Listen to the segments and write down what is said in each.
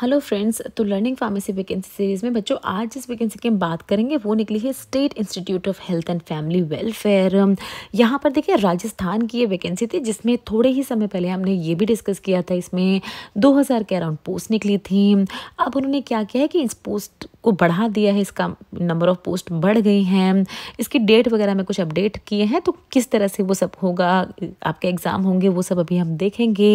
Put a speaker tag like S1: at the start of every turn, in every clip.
S1: hello friends तो learning pharmacy vacancy series में बच्चों आज जिस वैकेंसी की हम बात करेंगे वो निकली है state institute of health and family welfare यहाँ पर देखिए राजस्थान की ये वैकेंसी थी जिसमें थोड़े ही समय पहले हमने ये भी डिस्कस किया था इसमें 2000 के अराउंड पोस्ट निकली थी अब उन्होंने क्या किया है कि इस पोस्ट को बढ़ा दिया है इसका नंबर ऑफ़ पोस्ट बढ़ गई हैं इसकी डेट वगैरह में कुछ अपडेट किए हैं तो किस तरह से वो सब होगा आपके एग्ज़ाम होंगे वो सब अभी हम देखेंगे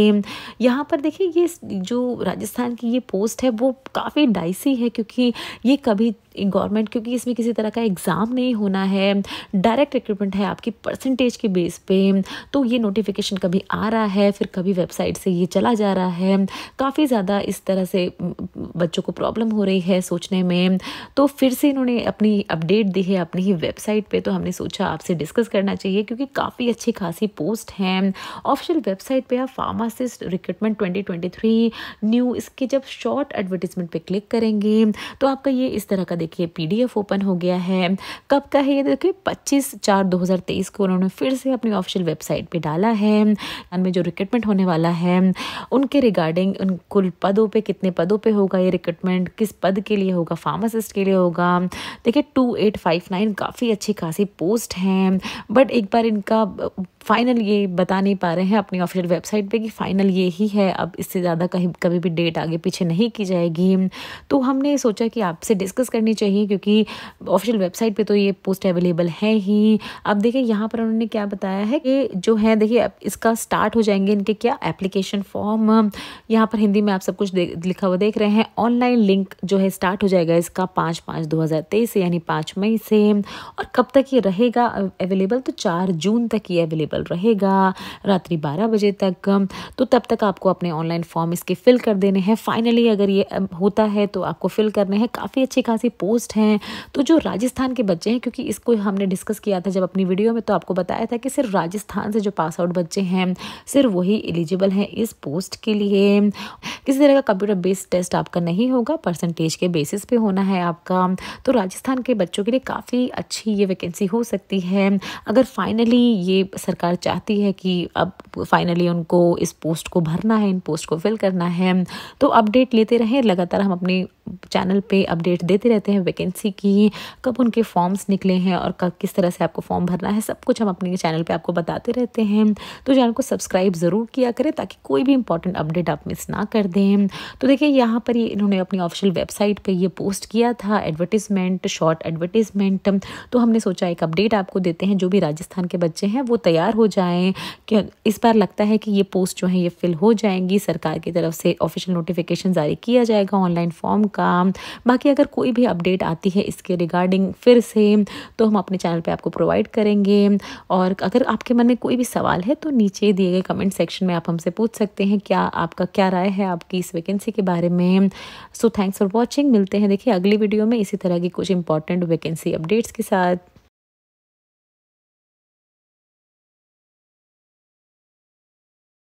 S1: यहाँ पर देखिए ये जो राजस्थान की ये पोस्ट है वो काफ़ी डाइसी है क्योंकि ये कभी गवर्नमेंट क्योंकि इसमें किसी तरह का एग्ज़ाम नहीं होना है डायरेक्ट रिक्रूटमेंट है आपकी परसेंटेज के बेस पे तो ये नोटिफिकेशन कभी आ रहा है फिर कभी वेबसाइट से ये चला जा रहा है काफ़ी ज़्यादा इस तरह से बच्चों को प्रॉब्लम हो रही है सोचने में तो फिर से इन्होंने अपनी अपडेट दी है अपनी ही वेबसाइट पे तो हमने सोचा आपसे डिस्कस करना चाहिए क्योंकि काफ़ी अच्छी खासी पोस्ट हैं ऑफिशियल वेबसाइट पे आप फार्मासिस्ट रिक्रूटमेंट 2023 न्यू इसके जब शॉर्ट एडवर्टीजमेंट पे क्लिक करेंगे तो आपका ये इस तरह का देखिए पी ओपन हो गया है कब का है ये देखिए पच्चीस चार दो को उन्होंने फिर से अपनी ऑफिशियल वेबसाइट पर डाला है में जो रिक्रूटमेंट होने वाला है उनके रिगार्डिंग उन कुल पदों पर कितने पदों पर होगा होगा ये रिक्रूटमेंट किस पद के लिए होगा फार्मासिस्ट के लिए होगा देखिए टू एट फाइव नाइन काफ़ी अच्छी खासी पोस्ट हैं बट एक बार इनका फाइनल ये बता नहीं पा रहे हैं अपनी ऑफिशियल वेबसाइट पे कि फाइनल ये ही है अब इससे ज़्यादा कहीं कभी भी डेट आगे पीछे नहीं की जाएगी तो हमने सोचा कि आपसे डिस्कस करनी चाहिए क्योंकि ऑफिशियल वेबसाइट पे तो ये पोस्ट अवेलेबल है ही अब देखिए यहाँ पर उन्होंने क्या बताया है कि जो है देखिए इसका स्टार्ट हो जाएंगे इनके क्या एप्लीकेशन फॉर्म यहाँ पर हिंदी में आप सब कुछ लिखा हुआ देख रहे हैं है ऑनलाइन लिंक जो है स्टार्ट हो जाएगा इसका पाँच पाँच दो हज़ार तेईस से यानी पाँच मई से और कब तक ये रहेगा अवेलेबल तो चार जून तक ये अवेलेबल रहेगा रात्रि बारह बजे तक तो तब तक आपको अपने ऑनलाइन फॉर्म इसके फिल कर देने हैं फाइनली अगर ये होता है तो आपको फिल करने हैं काफ़ी अच्छी खासी पोस्ट हैं तो जो राजस्थान के बच्चे हैं क्योंकि इसको हमने डिस्कस किया था जब अपनी वीडियो में तो आपको बताया था कि सिर्फ राजस्थान से जो पास आउट बच्चे हैं सिर्फ वही एलिजिबल हैं इस पोस्ट के लिए किसी तरह का कंप्यूटर बेस्ड टेस्ट आप आपका नहीं होगा परसेंटेज के बेसिस पे होना है आपका तो राजस्थान के बच्चों के लिए काफ़ी अच्छी ये वैकेंसी हो सकती है अगर फाइनली ये सरकार चाहती है कि अब फाइनली उनको इस पोस्ट को भरना है इन पोस्ट को फिल करना है तो अपडेट लेते रहें लगातार हम अपनी चैनल पे अपडेट देते रहते हैं वैकेंसी की कब उनके फॉर्म्स निकले हैं और कब किस तरह से आपको फॉर्म भरना है सब कुछ हम अपने चैनल पे आपको बताते रहते हैं तो चैनल को सब्सक्राइब ज़रूर किया करें ताकि कोई भी इंपॉर्टेंट अपडेट आप मिस ना कर दें तो देखिए यहाँ पर ये इन्होंने अपनी ऑफिशियल वेबसाइट पर यह पोस्ट किया था एडवर्टिजमेंट शॉर्ट एडवर्टिजमेंट तो हमने सोचा एक अपडेट आपको देते हैं जो भी राजस्थान के बच्चे हैं वो तैयार हो जाएँ इस बार लगता है कि ये पोस्ट जो है ये फिल हो जाएंगी सरकार की तरफ से ऑफिशियल नोटिफिकेशन जारी किया जाएगा ऑनलाइन फॉर्म का बाकी अगर कोई भी अपडेट आती है इसके रिगार्डिंग फिर से तो हम अपने चैनल पे आपको प्रोवाइड करेंगे और अगर आपके मन में कोई भी सवाल है तो नीचे दिए गए कमेंट सेक्शन में आप हमसे पूछ सकते हैं क्या आपका क्या राय है आपकी इस वैकेंसी के बारे में सो थैंक्स फॉर वॉचिंग मिलते हैं देखिए अगली वीडियो में इसी तरह की कुछ इंपॉर्टेंट वैकेंसी अपडेट्स के साथ